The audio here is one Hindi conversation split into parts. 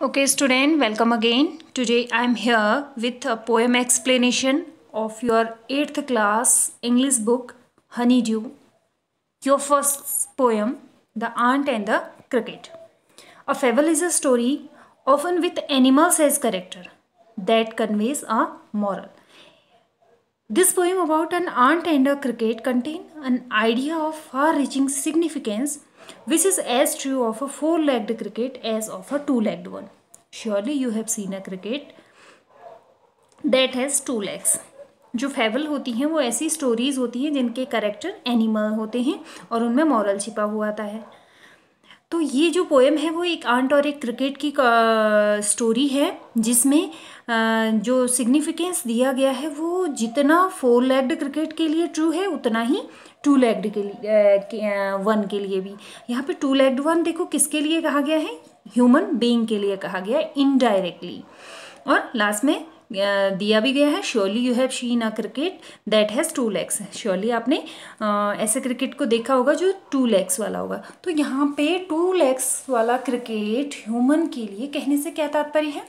Okay student, welcome again. Today I am here with a poem explanation of your 8th class English book Honeydew. Your first poem, The Ant and the Cricket. A fable is a story often with animals as character that conveys a moral. This poem about an ant and a cricket contains an idea of far-reaching significance which is as true of a four-legged cricket as of a two-legged one. Surely you have seen a cricket that has two legs. जो फेवल होती हैं वो ऐसी स्टोरीज होती हैं जिनके करेक्टर एनिमल होते हैं और उनमें मॉरल छिपा हुआ आता है तो ये जो पोएम है वो एक आंट और एक क्रिकेट की स्टोरी है जिसमें जो सिग्निफिकेंस दिया गया है वो जितना फोर लेग्ड क्रिकेट के लिए ट्रू है उतना ही टू लेग्ड के लिए वन के लिए भी यहाँ पे टू लेग्ड वन देखो किसके लिए कहा गया है ह्यूमन बीइंग के लिए कहा गया है इनडायरेक्टली और लास्ट में दिया भी गया है surely you have seen a cricket that has two legs surely आपने ऐसे क्रिकेट को देखा होगा जो टू लेग्स वाला होगा तो यहाँ पे टू लेग्स वाला क्रिकेट ह्यूमन के लिए कहने से क्या तात्पर्य है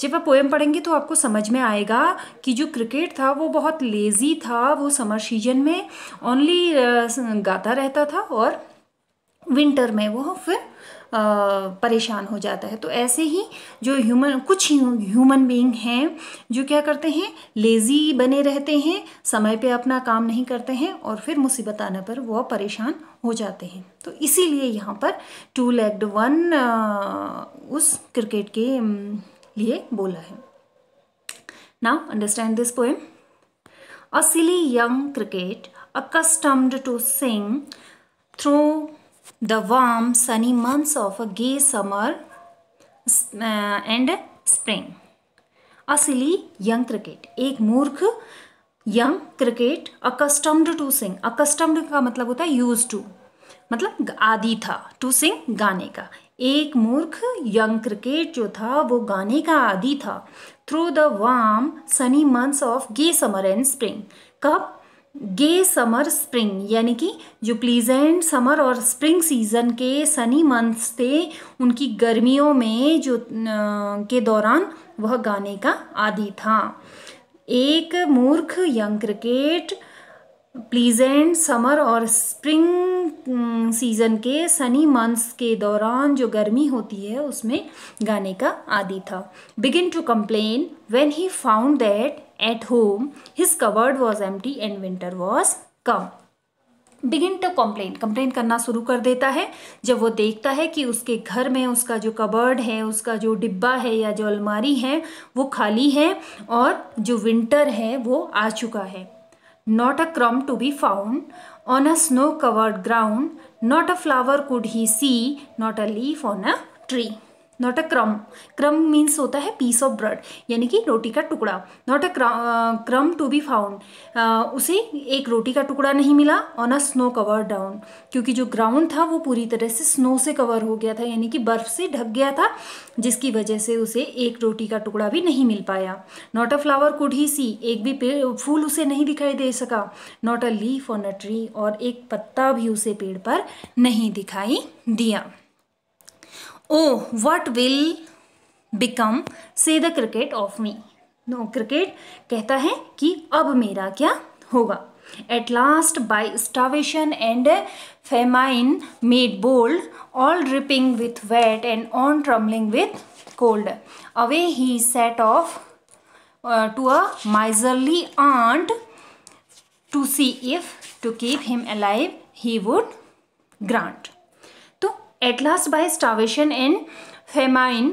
जब आप पोएम पढ़ेंगे तो आपको समझ में आएगा कि जो क्रिकेट था वो बहुत लेज़ी था वो समर सीजन में ओनली गाता रहता था और विंटर में वो फिर परेशान हो जाता है तो ऐसे ही जो ह्यूमन कुछ ह्यूमन बीइंग हैं जो क्या करते हैं लेज़ी बने रहते हैं समय पे अपना काम नहीं करते हैं और फिर मुसीबत आने पर वो परेशान हो जाते हैं तो इसीलिए यहाँ पर टू लेग्ड वन उस क्रिकेट के लिए बोला है now understand this poem a silly young cricket accustomed to sing through the warm sunny months of a gay summer uh, and spring. A silly young एक मूर्ख young cricket accustomed to sing accustomed का मतलब होता है यूज टू मतलब आदि था टू सिंग गाने का एक मूर्ख यंग क्रिकेट जो था वो गाने का आदि था through the warm sunny months of gay summer and spring कब गे समर स्प्रिंग यानी कि जो प्लीजेंट समर और स्प्रिंग सीजन के सनी मंथ्स थे उनकी गर्मियों में जो के दौरान वह गाने का आदि था एक मूर्ख यंग क्रिकेट प्लीजेंट समर और स्प्रिंग सीजन के सनी मंथ्स के दौरान जो गर्मी होती है उसमें गाने का आदि था begin to complain when he found that at home. His cupboard was empty and winter was come. Begin to complain complain करना शुरू कर देता है जब वो देखता है कि उसके घर में उसका जो कबर्ड है उसका जो डिब्बा है या जो अलमारी है वो खाली है और जो विंटर है वो आ चुका है not a crumb to be found on a snow covered ground not a flower could he see not a leaf on a tree not a crumb crumb means होता है पीस ऑफ ब्रेड यानी कि रोटी का टुकड़ा not a crumb to be found उसे एक रोटी का टुकड़ा नहीं मिला on a snow cover down क्योंकि जो ग्राउंड था वो पूरी तरह से स्नो से कवर हो गया था यानी कि बर्फ़ से ढक गया था जिसकी वजह से उसे एक रोटी का टुकड़ा भी नहीं मिल पाया not a flower could he see एक भी पेड़ फूल उसे नहीं दिखाई दे सका not a leaf on a tree और एक पत्ता भी उसे पेड़ पर नहीं दिखाई दिया oh what will become say the cricket of me no cricket कहता है कि अब मेरा क्या होगा at last by starvation and famine made bold all dripping with wet and on trembling with cold away he set off to a miserly ant to see if to keep him alive he would grant atlas by starvation and famine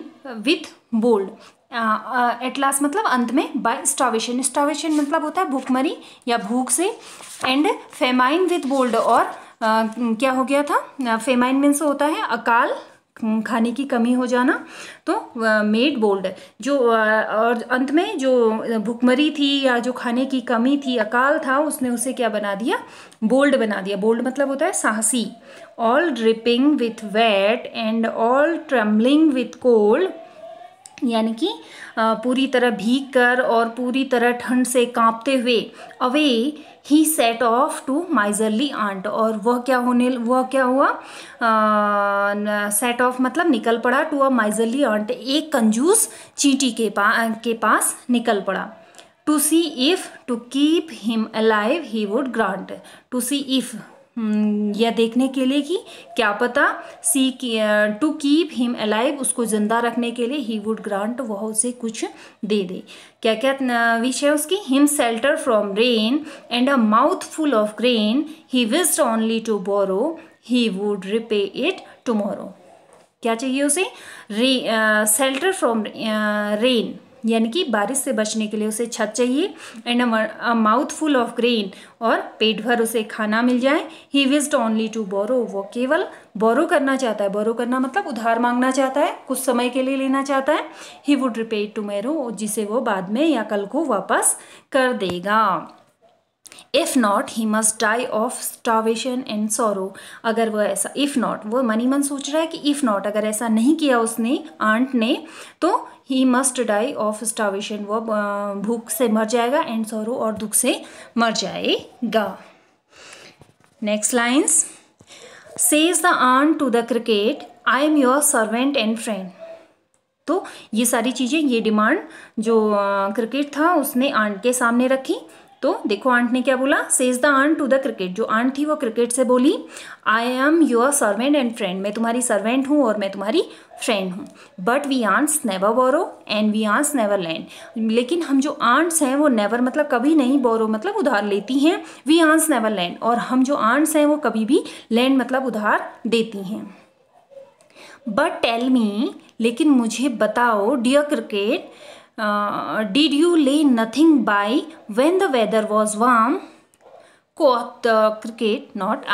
with bold at uh, last uh, मतलब अंत में बाय स्टावेशन स्टावेशन मतलब होता है भूखमरी या भूख से एंड फेमाइन विथ बोल्ड और uh, क्या हो गया था फेमाइन uh, मीन्स होता है अकाल खाने की कमी हो जाना तो मेड बोल्ड जो और अंत में जो भुखमरी थी या जो खाने की कमी थी अकाल था उसने उसे क्या बना दिया बोल्ड बना दिया बोल्ड मतलब होता है साहसी all dripping with wet and all trembling with cold यानी कि पूरी तरह भीग कर और पूरी तरह ठंड से कांपते हुए away he set off to miserly ant और वह क्या होने वह क्या हुआ सेट ऑफ मतलब निकल पड़ा टू अ माइजरली आंट एक कंजूस चींटी के, पा, के पास निकल पड़ा to see if to keep him alive he would grant to see if hmm, यह देखने के लिए कि क्या पता see to keep him alive उसको जिंदा रखने के लिए ही वुड ग्रांट वह उसे कुछ दे दे क्या क्या विषय उसकी him shelter from rain and a mouth full of grain he wished only to borrow he would repay it tomorrow क्या चाहिए उसे रे सेल्टर फ्रॉम रेन यानी कि बारिश से बचने के लिए उसे छत चाहिए and a mouthful of grain और पेट भर उसे खाना मिल जाए ही विज्ड ओनली टू बोरो वो केवल बोरो करना चाहता है बोरो करना मतलब उधार मांगना चाहता है कुछ समय के लिए लेना चाहता है he would repaid tomorrow जिसे वो बाद में या कल को वापस कर देगा If not, he must die of starvation and sorrow. अगर वह ऐसा if not, वो मनी मन सोच रहा है कि if not, अगर ऐसा नहीं किया उसने aunt ने तो he must die of starvation. वह भूख से मर जाएगा and sorrow और दुख से मर जाएगा Next lines. Says the aunt to the cricket, I am your servant and friend. तो ये सारी चीज़ें ये डिमांड जो क्रिकेट था उसने आंट के सामने रखी तो देखो आंट ने क्या बोला says the ant to the cricket जो आंट थी वो क्रिकेट से बोली I am your servant and friend मैं तुम्हारी सर्वेंट हूँ और मैं तुम्हारी फ्रेंड हूँ but we ants never borrow and we ants never lend लेकिन हम जो आंट्स हैं वो नेवर मतलब कभी नहीं बोरो मतलब उधार लेती हैं वी आंट्स नेवर लैंड और हम जो आंट्स हैं वो कभी भी लैंड मतलब उधार देती हैं बट टेल मी लेकिन मुझे बताओ dear cricket did you lay nothing by when the weather was warm caught the cricket not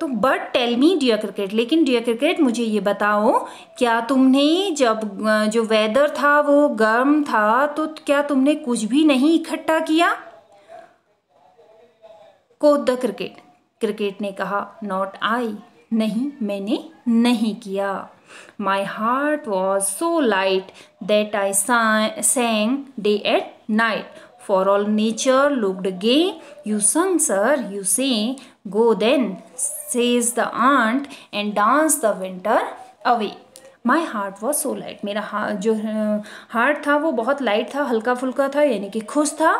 तो but tell me dear cricket लेकिन डियर क्रिकेट मुझे ये बताओ क्या तुमने जब uh, जो वेदर था वो गर्म था तो क्या तुमने कुछ भी नहीं इकट्ठा किया कोद द क्रिकेट क्रिकेट ने कहा नॉट आई नहीं मैंने नहीं किया my heart was so light that I sang day at night for all nature looked gay you sang sir you say go then says the ant and dance the winter away my heart was so light मेरा हार, जो हार्ट था वो बहुत लाइट था हल्का फुल्का था यानी कि खुश था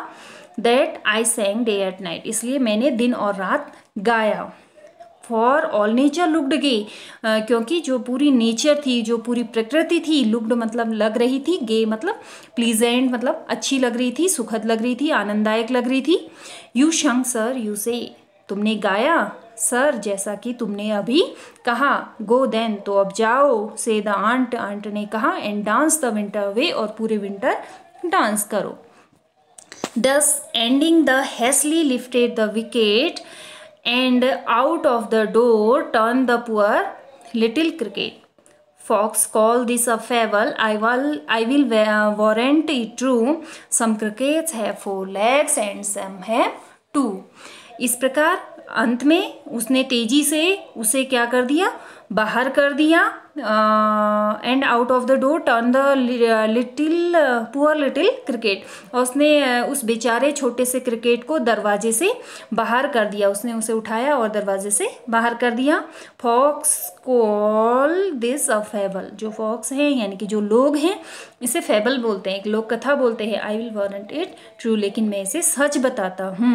that I sang day at night इसलिए मैंने दिन और रात गाया for all nature looked gay क्योंकि जो पूरी नेचर थी जो पूरी प्रकृति थी लुक्ड मतलब लग रही थी गे मतलब प्लीजेंट मतलब अच्छी लग रही थी सुखद लग रही थी आनंददायक लग रही थी यू शंग सर यू से तुमने गाया सर जैसा कि तुमने अभी कहा गो देन तो अब जाओ से द आंट आंट ने कहा and dance the winter way और पूरे विंटर डांस करो thus ending the hastily lifted the wicket and out of the door turned the poor little cricket. Fox call this a fable. I will, I will warrant it true. Some crickets have four legs and some have two. इस प्रकार अंत में उसने तेजी से उसे क्या कर दिया बाहर कर दिया and out of the door turn the little poor little cricket और उसने उस बेचारे छोटे से क्रिकेट को दरवाजे से बाहर कर दिया उसने उसे उठाया और दरवाजे से बाहर कर दिया folks call this a fable जो फॉक्स हैं यानी कि जो लोग हैं इसे फेबल बोलते हैं एक लोक कथा बोलते हैं I will warrant it true लेकिन मैं इसे सच बताता हूँ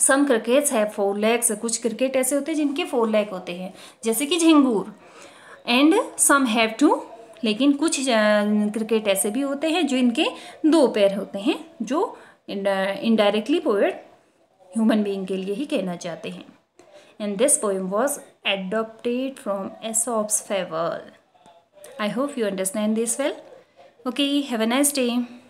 सम क्रिकेट्स है फोर लेग्स कुछ क्रिकेट ऐसे होते हैं जिनके फोर लेग होते हैं जैसे कि झिंगूर एंड सम हैव टू लेकिन कुछ क्रिकेट ऐसे भी होते हैं जो इनके दो पैर होते हैं जो इनडायरेक्टली पोएट ह्यूमन बींग के लिए ही कहना चाहते हैं and this poem was adopted from Aesop's favour I hope you understand this well okay have a nice day